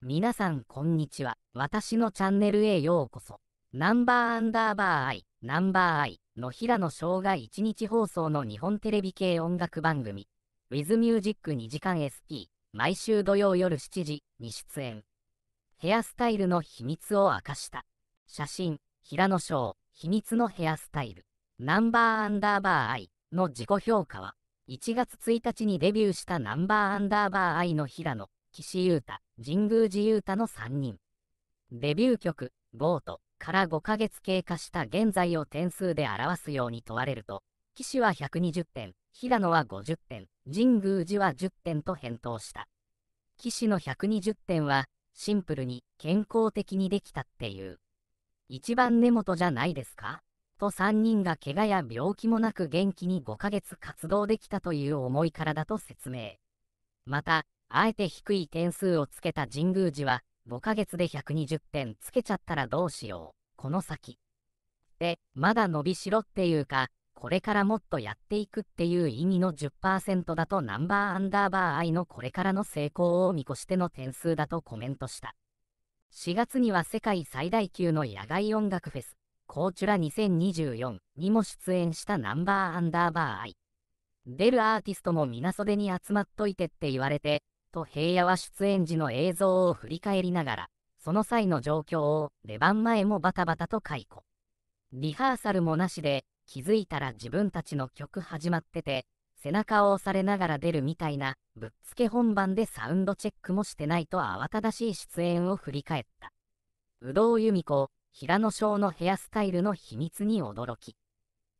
皆さんこんにちは。私のチャンネルへようこそ。ナンバーアンダーバーアイ、ナンバーアイの平野翔が1日放送の日本テレビ系音楽番組、With Music 2時間 SP、毎週土曜夜7時に出演。ヘアスタイルの秘密を明かした。写真、平野翔、秘密のヘアスタイル。ナンバーアンダーバーアイの自己評価は、1月1日にデビューしたナンバーアンダーバーアイの平野岸優太、神宮寺優太の3人。デビュー曲、ボートから5ヶ月経過した現在を点数で表すように問われると、岸は120点、平野は50点、神宮寺は10点と返答した。岸の120点は、シンプルに健康的にできたっていう。一番根元じゃないですかと3人が怪我や病気もなく元気に5ヶ月活動できたという思いからだと説明。また、あえて低い点数をつけた神宮寺は、5ヶ月で120点つけちゃったらどうしよう、この先。で、まだ伸びしろっていうか、これからもっとやっていくっていう意味の10%だとナンバーアンダーバーイのこれからの成功を見越しての点数だとコメントした。4月には世界最大級の野外音楽フェス、コーチュラ2024にも出演したナンバーアンダーバーイ出るアーティストも皆袖に集まっといてって言われて、と平野は出演時の映像を振り返りながら、その際の状況を出番前もバタバタと解雇。リハーサルもなしで、気づいたら自分たちの曲始まってて、背中を押されながら出るみたいな、ぶっつけ本番でサウンドチェックもしてないと慌ただしい出演を振り返った。有働由美子、平野翔のヘアスタイルの秘密に驚き。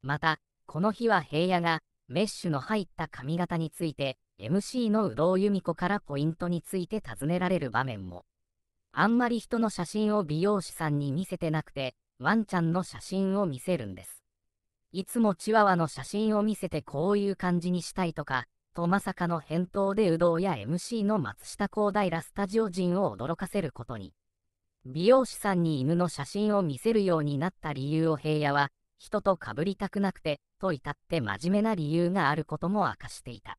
また、この日は平野がメッシュの入った髪型について、MC の有働由美子からポイントについて尋ねられる場面も。あんまり人の写真を美容師さんに見せてなくて、ワンちゃんの写真を見せるんです。いつもチワワの写真を見せてこういう感じにしたいとか、とまさかの返答で有働や MC の松下光平スタジオ陣を驚かせることに。美容師さんに犬の写真を見せるようになった理由を平野は、人とかぶりたくなくて、と至って真面目な理由があることも明かしていた。